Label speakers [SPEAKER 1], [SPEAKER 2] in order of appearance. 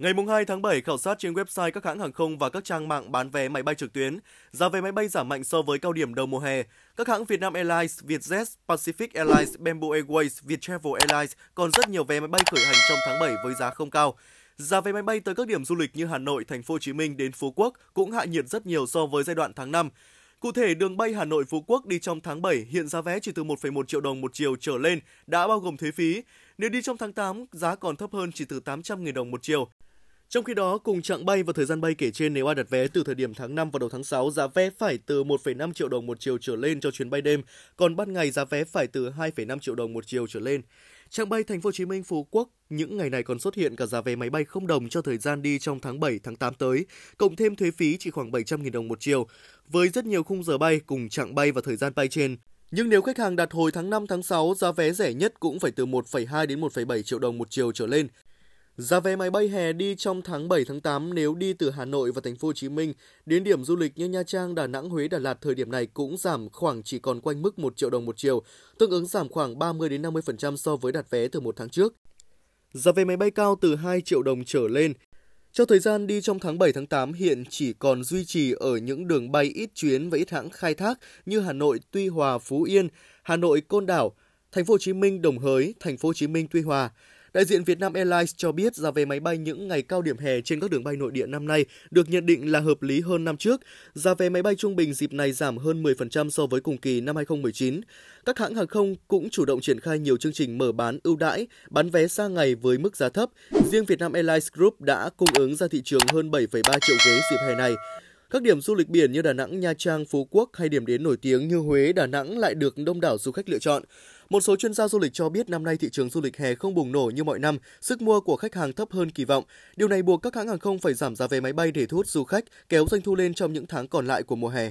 [SPEAKER 1] Ngày 2 tháng 7, khảo sát trên website các hãng hàng không và các trang mạng bán vé máy bay trực tuyến, giá vé máy bay giảm mạnh so với cao điểm đầu mùa hè. Các hãng Vietnam Airlines, Vietjet, Pacific Airlines, Bamboo Airways, Viettravel Airlines còn rất nhiều vé máy bay khởi hành trong tháng 7 với giá không cao. Giá vé máy bay tới các điểm du lịch như Hà Nội, Thành phố Hồ Chí Minh đến Phú Quốc cũng hạ nhiệt rất nhiều so với giai đoạn tháng 5. Cụ thể, đường bay Hà Nội Phú Quốc đi trong tháng 7 hiện giá vé chỉ từ 1,1 triệu đồng một chiều trở lên đã bao gồm thuế phí. Nếu đi trong tháng 8, giá còn thấp hơn chỉ từ 800.000 đồng một chiều. Trong khi đó, cùng chặng bay và thời gian bay kể trên nếu ai đặt vé từ thời điểm tháng 5 và đầu tháng 6, giá vé phải từ 1,5 triệu đồng một chiều trở lên cho chuyến bay đêm, còn ban ngày giá vé phải từ 2,5 triệu đồng một chiều trở lên. trạng bay Thành phố Hồ Chí Minh Phú Quốc những ngày này còn xuất hiện cả giá vé máy bay không đồng cho thời gian đi trong tháng 7, tháng 8 tới, cộng thêm thuế phí chỉ khoảng 700.000 đồng một chiều. Với rất nhiều khung giờ bay cùng chặng bay và thời gian bay trên, nhưng nếu khách hàng đặt hồi tháng 5 tháng 6, giá vé rẻ nhất cũng phải từ 1,2 đến 1,7 triệu đồng một chiều trở lên. Giá vé máy bay hè đi trong tháng 7 tháng 8 nếu đi từ Hà Nội và thành phố Hồ Chí Minh đến điểm du lịch như Nha Trang, Đà Nẵng, Huế, Đà Lạt thời điểm này cũng giảm khoảng chỉ còn quanh mức 1 triệu đồng một chiều, tương ứng giảm khoảng 30 đến 50% so với đặt vé từ một tháng trước. Giá vé máy bay cao từ 2 triệu đồng trở lên cho thời gian đi trong tháng 7 tháng 8 hiện chỉ còn duy trì ở những đường bay ít chuyến và ít hãng khai thác như Hà Nội Tuy Hòa Phú Yên, Hà Nội Côn Đảo, Thành phố Hồ Chí Minh Đồng Hới, Thành phố Hồ Chí Minh Tuy Hòa. Đại diện Vietnam Airlines cho biết giá vé máy bay những ngày cao điểm hè trên các đường bay nội địa năm nay được nhận định là hợp lý hơn năm trước. Giá vé máy bay trung bình dịp này giảm hơn 10% so với cùng kỳ năm 2019. Các hãng hàng không cũng chủ động triển khai nhiều chương trình mở bán ưu đãi, bán vé xa ngày với mức giá thấp. Riêng Vietnam Airlines Group đã cung ứng ra thị trường hơn 7,3 triệu ghế dịp hè này. Các điểm du lịch biển như Đà Nẵng, Nha Trang, Phú Quốc hay điểm đến nổi tiếng như Huế, Đà Nẵng lại được đông đảo du khách lựa chọn. Một số chuyên gia du lịch cho biết năm nay thị trường du lịch hè không bùng nổ như mọi năm, sức mua của khách hàng thấp hơn kỳ vọng. Điều này buộc các hãng hàng không phải giảm giá vé máy bay để thu hút du khách, kéo doanh thu lên trong những tháng còn lại của mùa hè.